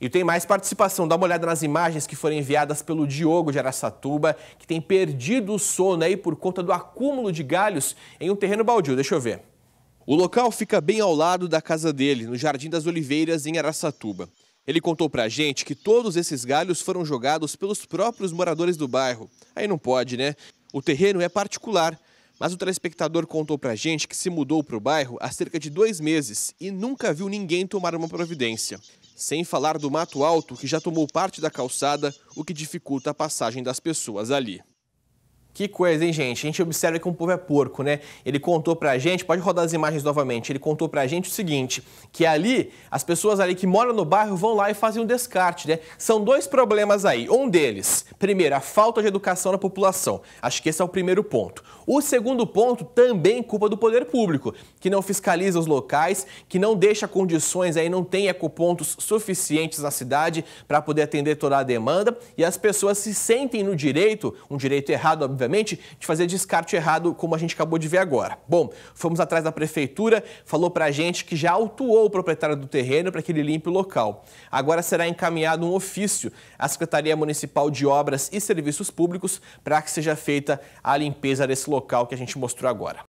E tem mais participação, dá uma olhada nas imagens que foram enviadas pelo Diogo de Araçatuba, que tem perdido o sono aí por conta do acúmulo de galhos em um terreno baldio. Deixa eu ver. O local fica bem ao lado da casa dele, no Jardim das Oliveiras, em Araçatuba. Ele contou pra gente que todos esses galhos foram jogados pelos próprios moradores do bairro. Aí não pode, né? O terreno é particular mas o telespectador contou pra gente que se mudou pro bairro há cerca de dois meses e nunca viu ninguém tomar uma providência. Sem falar do mato alto que já tomou parte da calçada, o que dificulta a passagem das pessoas ali. Que coisa, hein, gente? A gente observa que um povo é porco, né? Ele contou pra gente, pode rodar as imagens novamente, ele contou pra gente o seguinte, que ali, as pessoas ali que moram no bairro vão lá e fazem um descarte, né? São dois problemas aí. Um deles, primeiro, a falta de educação na população. Acho que esse é o primeiro ponto. O segundo ponto também culpa do poder público, que não fiscaliza os locais, que não deixa condições aí, não tem ecopontos suficientes na cidade para poder atender toda a demanda e as pessoas se sentem no direito, um direito errado, obviamente, obviamente, de fazer descarte errado, como a gente acabou de ver agora. Bom, fomos atrás da prefeitura, falou para a gente que já autuou o proprietário do terreno para que ele limpe o local. Agora será encaminhado um ofício à Secretaria Municipal de Obras e Serviços Públicos para que seja feita a limpeza desse local que a gente mostrou agora.